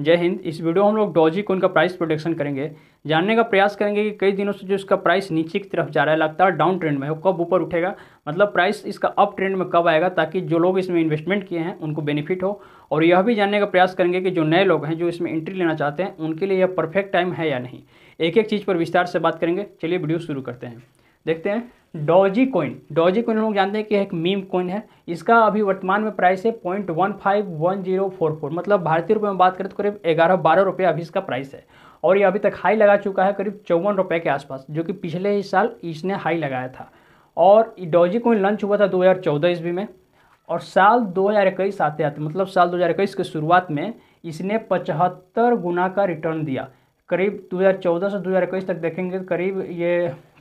जय हिंद इस वीडियो हम लोग डॉजी को उनका प्राइस प्रोडक्शन करेंगे जानने का प्रयास करेंगे कि कई दिनों से जो इसका प्राइस नीचे की तरफ जा रहा है लगता है डाउन ट्रेंड में है कब ऊपर उठेगा मतलब प्राइस इसका अप ट्रेंड में कब आएगा ताकि जो लोग इसमें इन्वेस्टमेंट किए हैं उनको बेनिफिट हो और यह भी जानने का प्रयास करेंगे कि जो नए लोग हैं जो इसमें एंट्री लेना चाहते हैं उनके लिए यह परफेक्ट टाइम है या नहीं एक एक चीज़ पर विस्तार से बात करेंगे चलिए वीडियो शुरू करते हैं देखते हैं डॉजी कोइन डॉजी कोइन हम लोग जानते हैं कि एक मीम कोइन है इसका अभी वर्तमान में प्राइस है point one five one zero four four मतलब भारतीय रुपये में बात करें तो करीब ग्यारह बारह रुपये अभी इसका प्राइस है और ये अभी तक हाई लगा चुका है करीब चौवन रुपये के आसपास जो कि पिछले ही साल इसने हाई लगाया था और डॉजी कोइन लॉन्च हुआ था दो चौदह ईस्वी में और साल दो हज़ार इक्कीस आते आते मतलब साल दो हज़ार इक्कीस के शुरुआत में इसने पचहत्तर गुना का रिटर्न दिया करीब दो हज़ार चौदह से दो हज़ार इक्कीस तक देखेंगे तो करीब ये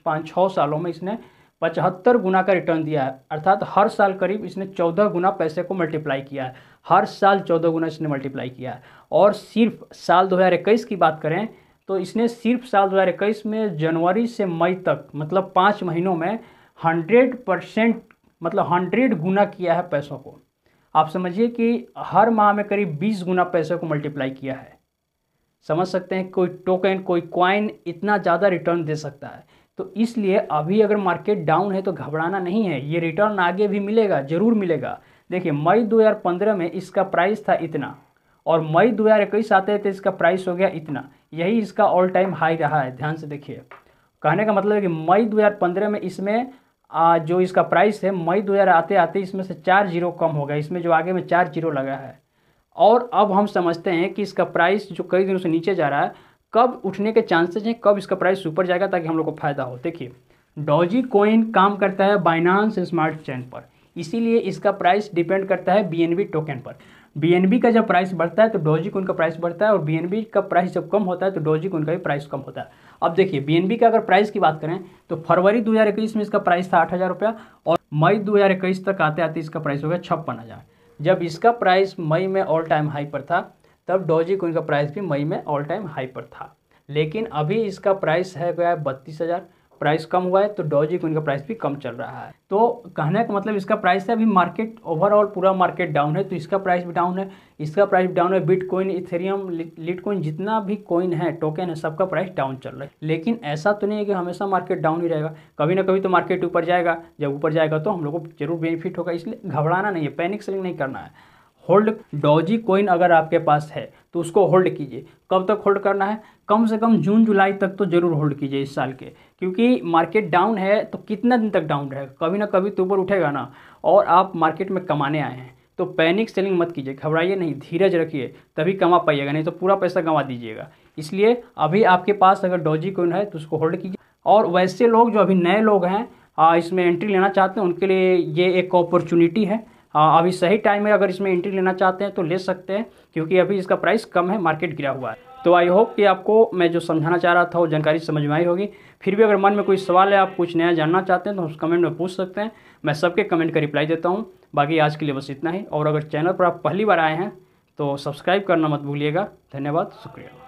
पाँच छः सालों में इसने पचहत्तर गुना का रिटर्न दिया है अर्थात हर साल करीब इसने चौदह गुना पैसे को मल्टीप्लाई किया है हर साल चौदह गुना इसने मल्टीप्लाई किया है और सिर्फ साल इक्कीस की बात करें तो इसने सिर्फ साल इक्कीस में जनवरी से मई तक मतलब पाँच महीनों में हंड्रेड परसेंट मतलब हंड्रेड गुना किया है पैसों को आप समझिए कि हर माह में करीब बीस गुना पैसे को मल्टीप्लाई किया है समझ सकते हैं कोई टोकन कोई क्वाइन इतना ज़्यादा रिटर्न दे सकता है तो इसलिए अभी अगर मार्केट डाउन है तो घबराना नहीं है ये रिटर्न आगे भी मिलेगा ज़रूर मिलेगा देखिए मई 2015 में इसका प्राइस था इतना और मई दो हज़ार इक्कीस आते थे इसका प्राइस हो गया इतना यही इसका ऑल टाइम हाई रहा है ध्यान से देखिए कहने का मतलब है कि मई 2015 में इसमें आ, जो इसका प्राइस है मई 2000 आते आते इसमें से चार जीरो कम हो गया इसमें जो आगे में चार जीरो लगा है और अब हम समझते हैं कि इसका प्राइस जो कई दिनों से नीचे जा रहा है कब उठने के चांसेज हैं कब इसका प्राइस ऊपर जाएगा ताकि हम लोग को फायदा हो देखिए डॉजी कोइन काम करता है बाइनांस स्मार्ट चैन पर इसीलिए इसका प्राइस डिपेंड करता है बी टोकन पर बी का जब प्राइस बढ़ता है तो डोजी कोइन का प्राइस बढ़ता है और बी का प्राइस जब कम होता है तो डोजी कोइन का भी प्राइस कम होता है अब देखिए बी का अगर प्राइस की बात करें तो फरवरी दो में इसका प्राइस था आठ हज़ार रुपया और मई दो तक आते आते इसका प्राइस हो गया छप्पन हज़ार जब इसका प्राइस मई में ऑल टाइम हाई पर था तब डोजी कोइन का प्राइस भी मई में ऑल टाइम हाई पर था लेकिन अभी इसका प्राइस है गया बत्तीस हज़ार प्राइस कम हुआ है तो डॉजी कोइन का प्राइस भी कम चल रहा है तो कहने का मतलब इसका प्राइस है अभी मार्केट ओवरऑल पूरा मार्केट डाउन है तो इसका प्राइस भी डाउन है इसका प्राइस भी डाउन है bitcoin Ethereum litecoin जितना भी कोइन है टोकन है सबका प्राइस डाउन चल रहा है लेकिन ऐसा तो नहीं है कि हमेशा मार्केट डाउन ही रहेगा कभी ना कभी तो मार्केट ऊपर जाएगा जब ऊपर जाएगा तो हम लोग को जरूर बेनिफिट होगा इसलिए घबराना नहीं है पैनिक सेलिंग नहीं करना है होल्ड डॉजी कोइन अगर आपके पास है तो उसको होल्ड कीजिए कब तक होल्ड करना है कम से कम जून जुलाई तक तो ज़रूर होल्ड कीजिए इस साल के क्योंकि मार्केट डाउन है तो कितना दिन तक डाउन रहेगा कभी ना कभी तो ऊपर उठेगा ना और आप मार्केट में कमाने आए हैं तो पैनिक सेलिंग मत कीजिए घबराइए नहीं धीरज रखिए तभी कमा पाइएगा नहीं तो पूरा पैसा कमा दीजिएगा इसलिए अभी आपके पास अगर डॉजी कोइन है तो उसको होल्ड कीजिए और वैसे लोग जो अभी नए लोग हैं इसमें एंट्री लेना चाहते हैं उनके लिए ये एक अपॉर्चुनिटी है हाँ, अभी सही टाइम है अगर इसमें एंट्री लेना चाहते हैं तो ले सकते हैं क्योंकि अभी इसका प्राइस कम है मार्केट गिरा हुआ है तो आई होप कि आपको मैं जो समझाना चाह रहा था वो जानकारी समझ में आई होगी फिर भी अगर मन में कोई सवाल है आप कुछ नया जानना चाहते हैं तो उस कमेंट में पूछ सकते हैं मैं सबके कमेंट का रिप्लाई देता हूँ बाकी आज के लिए बस इतना ही और अगर चैनल पर आप पहली बार आए हैं तो सब्सक्राइब करना मत भूलिएगा धन्यवाद शुक्रिया